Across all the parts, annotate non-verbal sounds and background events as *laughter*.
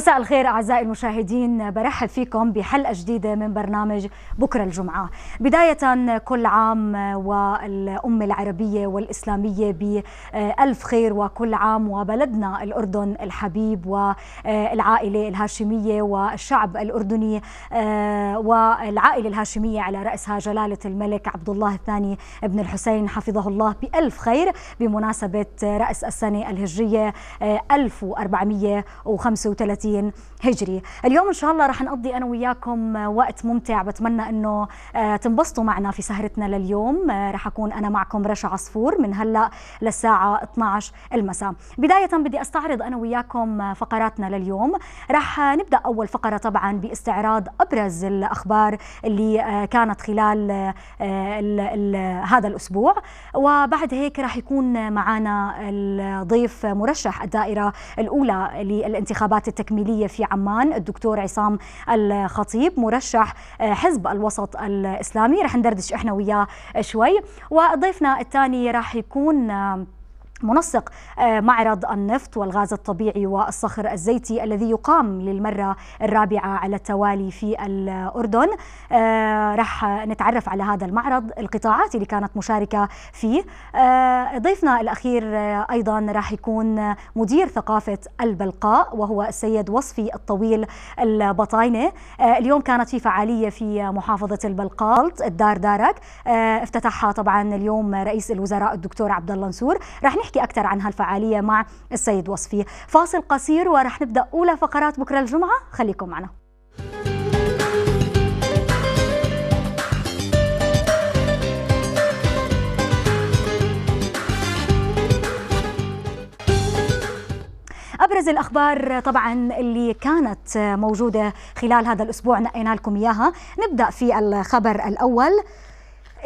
مساء الخير أعزائي المشاهدين برحب فيكم بحلقة جديدة من برنامج بكرة الجمعة بداية كل عام والأمة العربية والإسلامية بألف خير وكل عام وبلدنا الأردن الحبيب والعائلة الهاشمية والشعب الأردني آه، والعائلة الهاشمية على رأسها جلالة الملك عبد الله الثاني بن الحسين حفظه الله بألف خير بمناسبة رأس السنة الهجرية 1435 آه، And. هجري اليوم إن شاء الله رح نقضي أنا وياكم وقت ممتع بتمنى أنه آه، تنبسطوا معنا في سهرتنا لليوم آه، رح أكون أنا معكم رشا عصفور من هلأ للساعة 12 المساء بداية بدي أستعرض أنا وياكم آه، فقراتنا لليوم رح نبدأ أول فقرة طبعا باستعراض أبرز الأخبار اللي كانت خلال هذا الأسبوع وبعد هيك رح يكون معنا الضيف مرشح الدائرة الأولى للانتخابات التكميلية في عمان الدكتور عصام الخطيب مرشح آه، حزب الوسط الإسلامي رح ندردش إحنا وياه شوي وضيفنا الثاني راح يكون منسق آه، معرض النفط والغاز الطبيعي والصخر الزيتي الذي يقام للمرة الرابعة على التوالي في الأردن آه، رح نتعرف على هذا المعرض القطاعات اللي كانت مشاركة فيه آه، ضيفنا الأخير أيضا راح يكون مدير ثقافة البلقاء وهو السيد وصفي الطويل البطاينة اليوم كانت في فعالية في محافظة البلقاء الدار دارك افتتحها طبعا اليوم رئيس الوزراء الدكتور عبد الله نسور رح نحكي نحكي أكثر عن هالفعالية مع السيد وصفي فاصل قصير ورح نبدأ أولى فقرات بكرة الجمعة خليكم معنا ابرز الاخبار طبعا اللي كانت موجوده خلال هذا الاسبوع نقينا لكم اياها نبدا في الخبر الاول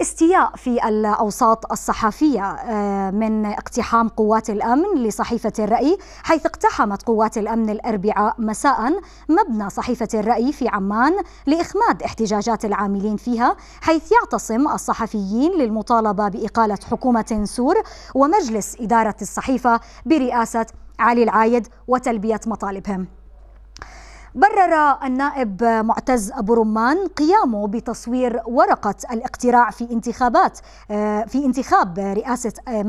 استياء في الاوساط الصحفيه آه، من اقتحام قوات الامن لصحيفه الراي حيث اقتحمت قوات الامن الاربعاء مساء مبنى صحيفه الراي في عمان لاخماد احتجاجات العاملين فيها حيث يعتصم الصحفيين للمطالبه باقاله حكومه سور ومجلس اداره الصحيفه برئاسه علي العايد وتلبيه مطالبهم برر النائب معتز أبو رمان قيامه بتصوير ورقة الاقتراع في انتخابات آه، في انتخاب رئاسة آه،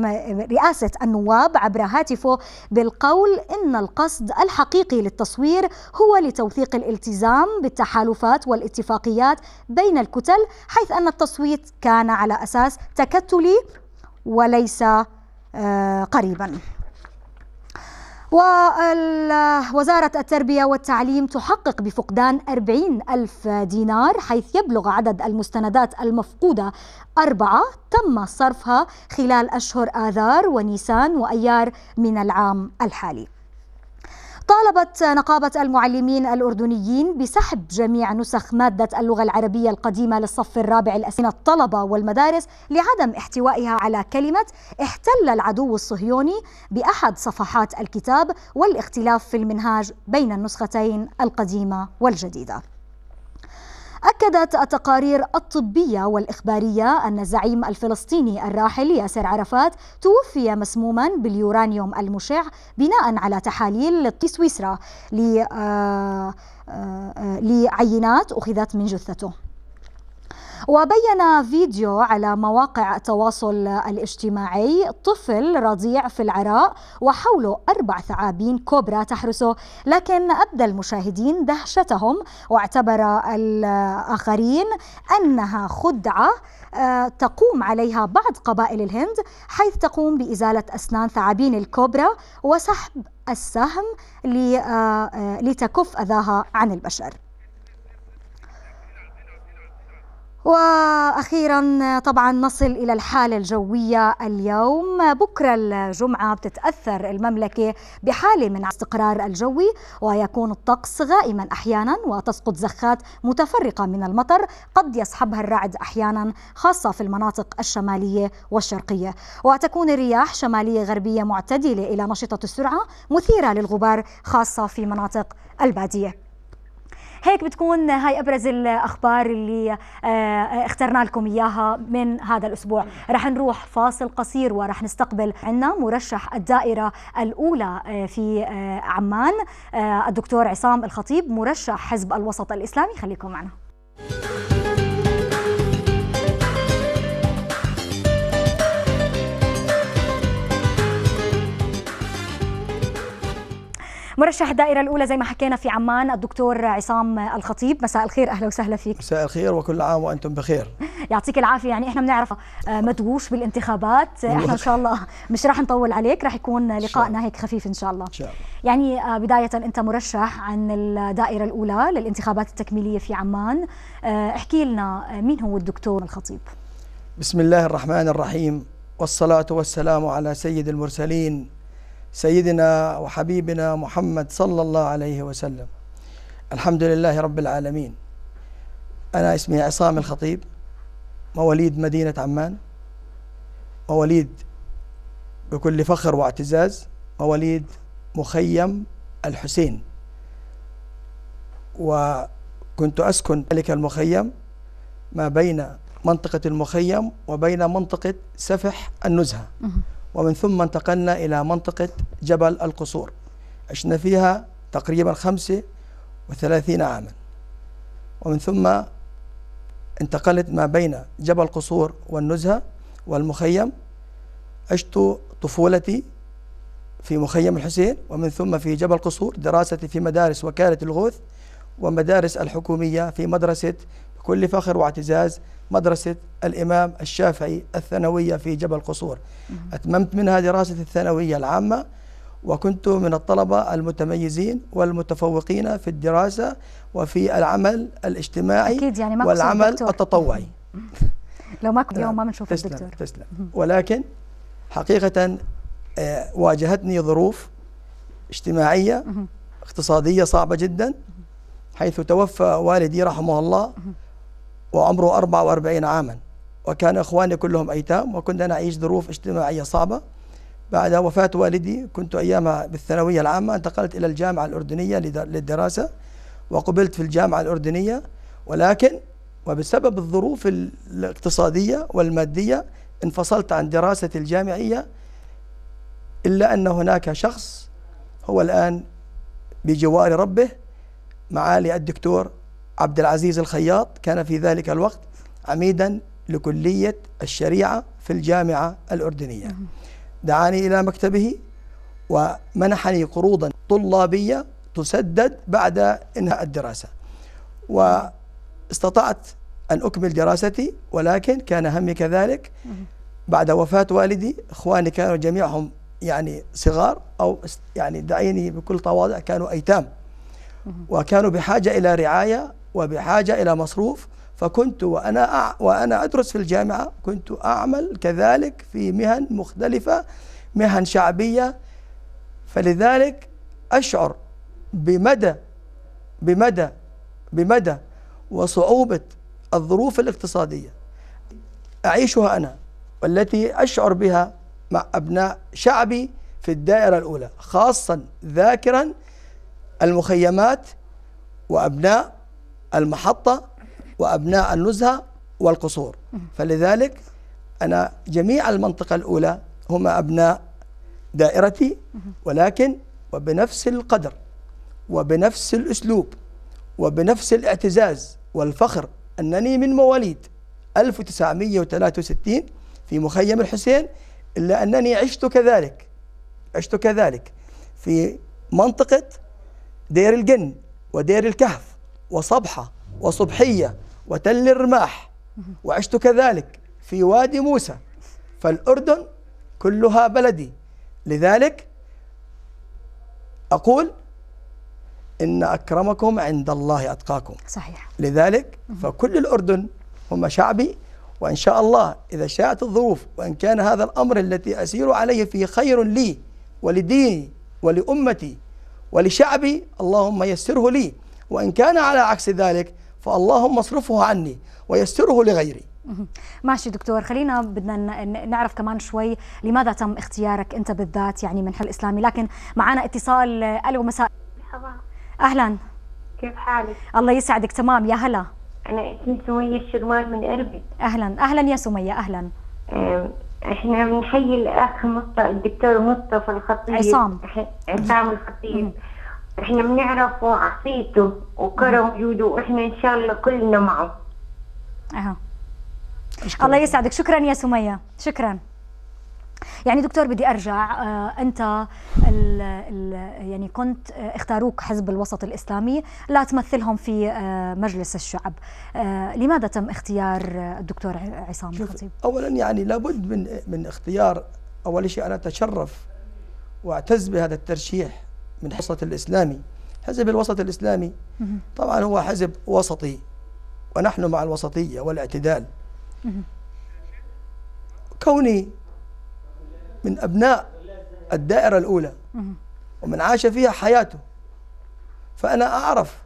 رئاسة النواب عبر هاتفه بالقول إن القصد الحقيقي للتصوير هو لتوثيق الالتزام بالتحالفات والاتفاقيات بين الكتل حيث أن التصويت كان على أساس تكتلي وليس آه، قريبا ووزارة التربية والتعليم تحقق بفقدان 40 ألف دينار حيث يبلغ عدد المستندات المفقودة أربعة تم صرفها خلال أشهر آذار ونيسان وأيار من العام الحالي طالبت نقابة المعلمين الأردنيين بسحب جميع نسخ مادة اللغة العربية القديمة للصف الرابع من الطلبة والمدارس لعدم احتوائها على كلمة احتل العدو الصهيوني بأحد صفحات الكتاب والاختلاف في المنهاج بين النسختين القديمة والجديدة أكدت التقارير الطبية والإخبارية أن الزعيم الفلسطيني الراحل ياسر عرفات توفي مسموما باليورانيوم المشع بناء على تحاليل سويسرا آه، آه، آه، لعينات أخذت من جثته وبين فيديو على مواقع التواصل الاجتماعي طفل رضيع في العراء وحوله أربع ثعابين كوبرا تحرسه لكن أبدى المشاهدين دهشتهم واعتبر الآخرين أنها خدعة آه، تقوم عليها بعض قبائل الهند حيث تقوم بإزالة أسنان ثعابين الكوبرا وسحب السهم آه، آه، لتكف أذاها عن البشر واخيرا طبعا نصل الى الحاله الجويه اليوم بكره الجمعه بتتاثر المملكه بحاله من الاستقرار الجوي ويكون الطقس غائما احيانا وتسقط زخات متفرقه من المطر قد يسحبها الرعد احيانا خاصه في المناطق الشماليه والشرقيه وتكون الرياح شماليه غربيه معتدله الى نشطه السرعه مثيره للغبار خاصه في مناطق الباديه هيك بتكون هاي ابرز الاخبار اللي آه، آه، اخترنا لكم اياها من هذا الاسبوع رح نروح فاصل قصير ورح نستقبل عنا مرشح الدائره الاولى آه، في عمان الدكتور عصام الخطيب مرشح حزب الوسط الاسلامي خليكم معنا مرشح الدائره الاولى زي ما حكينا في عمان الدكتور عصام الخطيب مساء الخير اهلا وسهلا فيك مساء الخير وكل عام وانتم بخير يعطيك العافيه يعني احنا بنعرف آه، مدووش بالانتخابات احنا ان شاء الله مش راح نطول عليك راح يكون لقائنا هيك خفيف ان شاء الله ان شاء الله يعني آه، بدايه انت مرشح عن الدائره الاولى للانتخابات التكميليه في عمان آه، احكي لنا مين هو الدكتور الخطيب بسم الله الرحمن الرحيم والصلاه والسلام على سيد المرسلين سيدنا وحبيبنا محمد صلى الله عليه وسلم الحمد لله رب العالمين أنا اسمي عصام الخطيب مواليد مدينة عمان مواليد بكل فخر واعتزاز مواليد مخيم الحسين وكنت أسكن ذلك المخيم ما بين منطقة المخيم وبين منطقة سفح النزهة ومن ثم انتقلنا إلى منطقة جبل القصور عشنا فيها تقريبا خمسة وثلاثين عاما ومن ثم انتقلت ما بين جبل قصور والنزهة والمخيم عشت طفولتي في مخيم الحسين ومن ثم في جبل قصور دراستي في مدارس وكالة الغوث ومدارس الحكومية في مدرسة كل فخر واعتزاز مدرسة الإمام الشافعي الثانوية في جبل قصور أتممت منها دراسة الثانوية العامة وكنت من الطلبة المتميزين والمتفوقين في الدراسة وفي العمل الاجتماعي أكيد يعني ما والعمل الدكتور. التطوعي *laughs* لو ما كنت اليوم ما بنشوف تسلم الدكتور تسلم ولكن حقيقة آه، واجهتني ظروف اجتماعية اقتصادية صعبة جدا حيث توفى والدي رحمه الله وعمره 44 عاما وكان إخواني كلهم أيتام وكنا نعيش ظروف اجتماعية صعبة بعد وفاة والدي كنت أيامها بالثانوية العامة انتقلت إلى الجامعة الأردنية للدراسة وقبلت في الجامعة الأردنية ولكن وبسبب الظروف الاقتصادية والمادية انفصلت عن دراستي الجامعية إلا أن هناك شخص هو الآن بجوار ربه معالي الدكتور عبد العزيز الخياط كان في ذلك الوقت عميدا لكلية الشريعة في الجامعة الأردنية دعاني إلى مكتبه ومنحني قروضا طلابية تسدد بعد إنهاء الدراسة واستطعت أن أكمل دراستي ولكن كان همي كذلك بعد وفاة والدي إخواني كانوا جميعهم يعني صغار أو يعني دعيني بكل تواضع كانوا أيتام وكانوا بحاجة إلى رعاية وبحاجة إلى مصروف فكنت وأنا وأنا أدرس في الجامعة كنت أعمل كذلك في مهن مختلفة مهن شعبية فلذلك أشعر بمدى بمدى بمدى وصعوبة الظروف الاقتصادية أعيشها أنا والتي أشعر بها مع أبناء شعبي في الدائرة الأولى خاصا ذاكرا المخيمات وأبناء المحطة وأبناء النزهة والقصور فلذلك أنا جميع المنطقة الأولى هم أبناء دائرتي ولكن وبنفس القدر وبنفس الأسلوب وبنفس الاعتزاز والفخر أنني من مواليد 1963 في مخيم الحسين إلا أنني عشت كذلك عشت كذلك في منطقة دير الجن ودير الكهف وصبحة وصبحية وتل الرماح وعشت كذلك في وادي موسى فالأردن كلها بلدي لذلك أقول إن أكرمكم عند الله أتقاكم صحيح لذلك فكل الأردن هم شعبي وإن شاء الله إذا شاءت الظروف وإن كان هذا الأمر الذي أسير عليه فيه خير لي ولديني ولأمتي ولشعبي اللهم يسره لي وإن كان على عكس ذلك فاللهم اصرفه عني ويسره لغيري ماشي دكتور خلينا بدنا نعرف كمان شوي لماذا تم اختيارك انت بالذات يعني من حل اسلامي لكن معنا اتصال الو مساء مرحبا اهلا كيف حالك الله يسعدك تمام يا هلا انا اسمي سميه الشرمان من اربد اهلا اهلا يا سميه اهلا احنا بنحيي الاخ مصطفى الدكتور مصطفى الخطيب عصام عصام الخطيب احنا بنعرف وعصيته وكرم وجوده واحنا ان شاء الله كلنا معه اها الله يسعدك شكرا يا سميه شكرا يعني دكتور بدي ارجع آه، انت الـ الـ يعني كنت آه، اختاروك حزب الوسط الاسلامي لا تمثلهم في آه، مجلس الشعب لماذا تم اختيار الدكتور عصام الخطيب اولا يعني لابد من من اختيار اول شيء انا اتشرف واعتز بهذا الترشيح من الوسط الإسلامي حزب الوسط الإسلامي طبعا هو حزب وسطي ونحن مع الوسطية والاعتدال كوني من أبناء الدائرة الأولى ومن عاش فيها حياته فأنا أعرف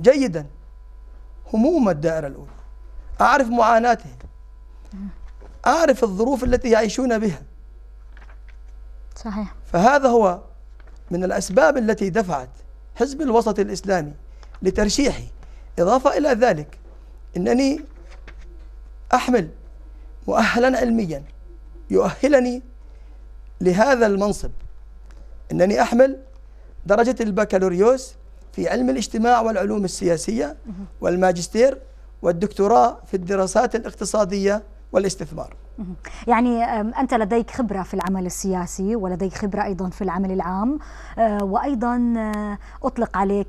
جيدا هموم الدائرة الأولى أعرف معاناتهم أعرف الظروف التي يعيشون بها صحيح فهذا هو من الأسباب التي دفعت حزب الوسط الإسلامي لترشيحي إضافة إلى ذلك أنني أحمل مؤهلا علميا يؤهلني لهذا المنصب أنني أحمل درجة البكالوريوس في علم الاجتماع والعلوم السياسية والماجستير والدكتوراه في الدراسات الاقتصادية والاستثمار يعني أنت لديك خبرة في العمل السياسي ولديك خبرة أيضا في العمل العام أه، وأيضا أه، أطلق عليك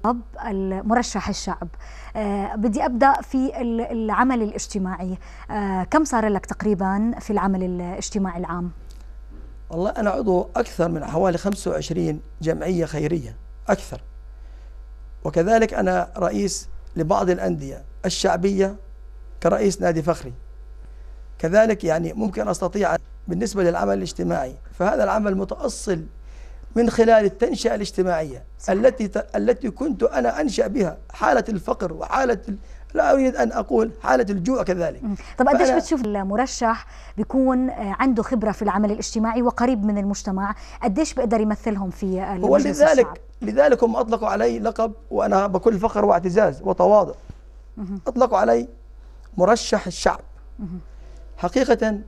مرشح الشعب أه، بدي أبدأ في العمل الاجتماعي كم صار لك تقريبا في العمل الاجتماعي العام؟ والله أنا عضو أكثر من حوالي 25 جمعية خيرية أكثر وكذلك أنا رئيس لبعض الأندية الشعبية كرئيس نادي فخري كذلك يعني ممكن أستطيع بالنسبة للعمل الاجتماعي فهذا العمل متأصل من خلال التنشئة الاجتماعية التي ت... التي كنت أنا أنشأ بها حالة الفقر وحالة ال... لا أريد أن أقول حالة الجوع كذلك طب قديش بتشوف المرشح بيكون آه، عنده خبرة في العمل الاجتماعي وقريب من المجتمع قديش بيقدر يمثلهم في آه، مجلس ولذلك لذلك هم أطلقوا علي لقب وأنا بكل فخر واعتزاز وتواضع أطلقوا علي مرشح الشعب حقيقة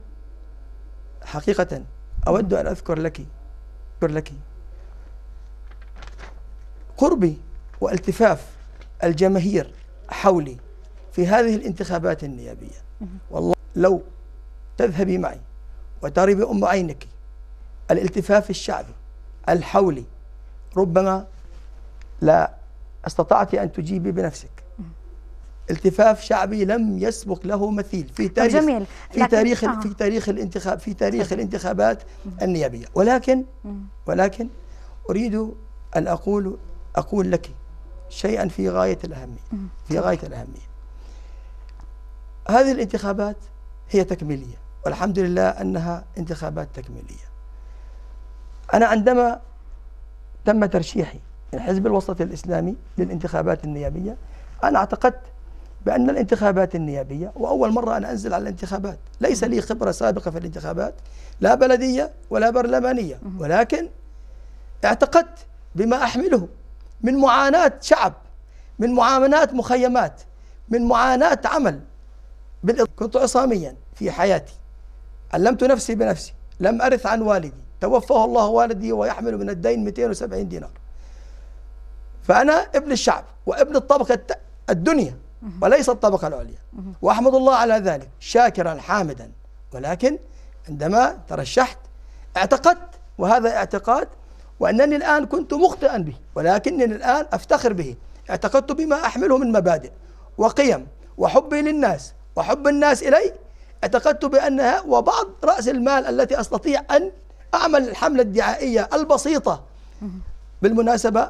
حقيقة أود أن أذكر لك أذكر لك قربي والتفاف الجماهير حولي في هذه الانتخابات النيابية والله لو تذهبي معي وتري بأم عينك الالتفاف الشعبي الحولي ربما لا استطعت أن تجيبي بنفسك التفاف شعبي لم يسبق له مثيل في تاريخ جميل. في تاريخ آه. في تاريخ الانتخاب في تاريخ الانتخابات النيابيه ولكن ولكن اريد ان اقول اقول لك شيئا في غايه الاهميه في غايه الاهميه هذه الانتخابات هي تكميليه والحمد لله انها انتخابات تكميليه انا عندما تم ترشيحي من حزب الوسط الاسلامي للانتخابات النيابيه انا اعتقدت بأن الانتخابات النيابية وأول مرة أنا أنزل على الانتخابات ليس لي خبرة سابقة في الانتخابات لا بلدية ولا برلمانية ولكن اعتقدت بما أحمله من معاناة شعب من معاناة مخيمات من معاناة عمل كنت عصاميا في حياتي علمت نفسي بنفسي لم أرث عن والدي توفاه الله والدي ويحمل من الدين 270 دينار فأنا ابن الشعب وابن الطبقة الدنيا وليس الطبقة العليا وأحمد الله على ذلك شاكرا حامدا ولكن عندما ترشحت اعتقدت وهذا اعتقاد وأنني الآن كنت مخطئا به ولكنني الآن أفتخر به اعتقدت بما أحمله من مبادئ وقيم وحبي للناس وحب الناس إلي اعتقدت بأنها وبعض رأس المال التي أستطيع أن أعمل الحملة الدعائية البسيطة بالمناسبة